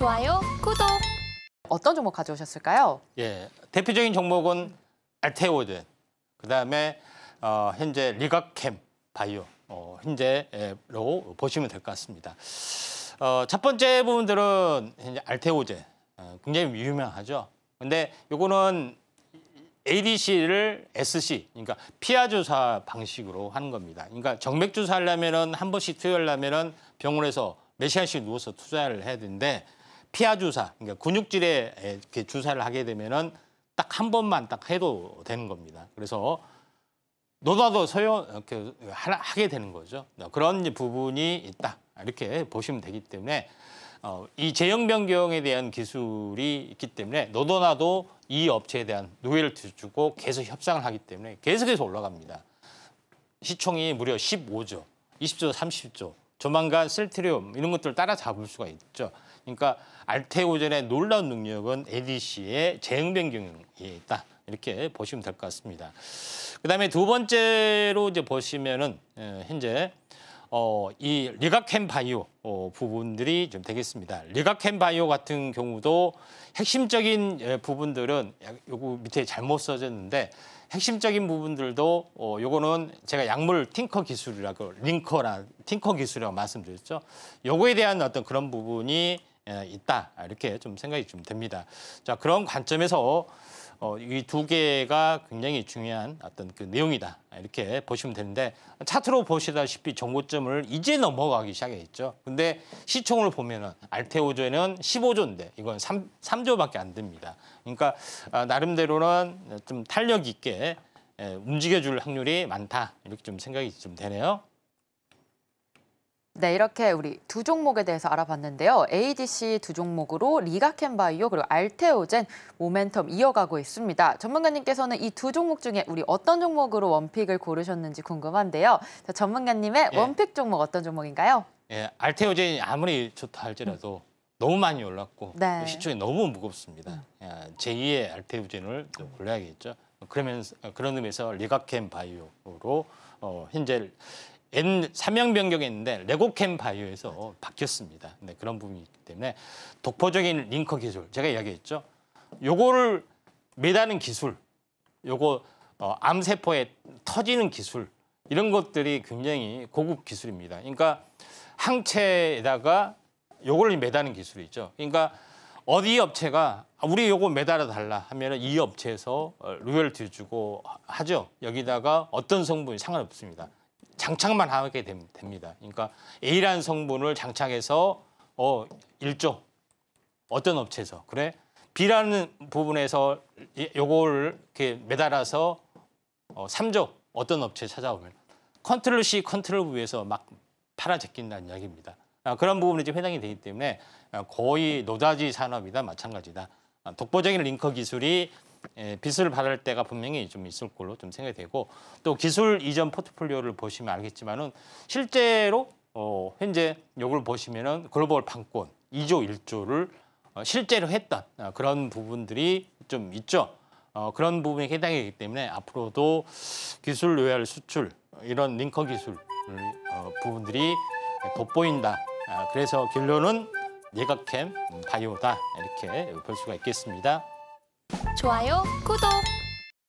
좋아요, 구독. 어떤 종목 가져오셨을까요? 예, 대표적인 종목은 알테오든, 그다음에 어, 현재 리가캠 바이오 어, 현재로 보시면 될 것 같습니다. 어, 첫 번째 부분들은 현재 알테오제 어, 굉장히 유명하죠. 근데 요거는 ADC를 SC, 그러니까 피하 주사 방식으로 하는 겁니다. 그러니까 정맥 주사하려면은 한 번씩 투여하려면은 병원에서 몇 시간씩 누워서 투자를 해야 되는데 피하 주사, 그러니까 근육질에 이렇게 주사를 하게 되면은 딱 한 번만 딱 해도 되는 겁니다. 그래서 노다도 소용 이렇게 하게 되는 거죠. 네, 그런 부분이 있다 이렇게 보시면 되기 때문에 어, 이 제형 변경에 대한 기술이 있기 때문에 노도나도이 업체에 대한 노예를 주고 계속 협상을 하기 때문에 계속해서 올라갑니다. 시총이 무려 15조, 20조, 30조 조만간 셀트리움 이런 것들을 따라잡을 수가 있죠. 그러니까 알테오젠의 놀라운 능력은 ADC의 재응 변경에 있다. 이렇게 보시면 될 것 같습니다. 그다음에 두 번째로 이제 보시면은 예, 현재 어, 이 리가켄 바이오 어, 부분들이 좀 되겠습니다. 리가켄 바이오 같은 경우도 핵심적인 예, 부분들은 요거 밑에 잘못 써졌는데 핵심적인 부분들도 어, 요거는 제가 약물 팅커 기술이라고 링커나 팅커 기술이라고 말씀드렸죠. 요거에 대한 어떤 그런 부분이 예, 있다 이렇게 좀 생각이 좀 됩니다. 자 그런 관점에서 어, 이 두 개가 굉장히 중요한 어떤 그 내용이다 이렇게 보시면 되는데 차트로 보시다시피 정고점을 이제 넘어가기 시작했죠. 근데 시총을 보면은 알테오조에는 15조인데 이건 3, 3조밖에 안 됩니다. 그러니까 아, 나름대로는 좀 탄력 있게 예, 움직여줄 확률이 많다 이렇게 좀 생각이 좀 되네요. 네, 이렇게 우리 두 종목에 대해서 알아봤는데요. ADC 두 종목으로 리가캔바이오 그리고 알테오젠 모멘텀 이어가고 있습니다. 전문가님께서는 이 두 종목 중에 우리 어떤 종목으로 원픽을 고르셨는지 궁금한데요. 자, 전문가님의 예. 원픽 종목 어떤 종목인가요? 예, 알테오젠이 아무리 좋다 할지라도 음. 너무 많이 올랐고 네. 시총이 너무 무겁습니다. 음. 예, 제2의 알테오젠을 골라야겠죠. 그러면서 그런 의미에서 리가캔 바이오로 어, 현재 N 사명 변경했는데 레고캠 바이오에서 바뀌었습니다. 네, 그런 부분이기 때문에 독보적인 링커 기술 제가 이야기했죠. 요거를 매다는 기술, 요거 어, 암세포에 터지는 기술 이런 것들이 굉장히 고급 기술입니다. 그러니까 항체에다가 요걸 매다는 기술이 있죠. 그러니까 어디 업체가 아, 우리 요거 매달아 달라 하면 이 업체에서 어, 로열티 주고 하죠. 여기다가 어떤 성분이 상관없습니다. 장착만 하게 됩니다. 그러니까 A라는 성분을 장착해서 어 일조 어떤 업체에서 그래 B라는 부분에서 요거 이렇게 매달아서 어 3조 어떤 업체 찾아오면 컨트롤 C 컨트롤 V에서 막 팔아 제낀다는 이야기입니다. 아, 그런 부분이 지금 해당이 되기 때문에 아, 거의 노다지 산업이다 마찬가지다. 아, 독보적인 링커 기술이 예, 빚을 받을 때가 분명히 좀 있을 걸로 좀 생각이 되고 또 기술 이전 포트폴리오를 보시면 알겠지만은 실제로 어 현재 요걸 보시면은 글로벌 판권 2조 1조를 어 실제로 했던 아, 그런 부분들이 좀 있죠. 어 그런 부분에 해당이기 때문에 앞으로도 기술 로얄 수출 이런 링커 기술 어 부분들이 돋보인다. 아, 그래서 결론은 예각캠 바이오다 이렇게 볼 수가 있겠습니다. 좋아요, 구독!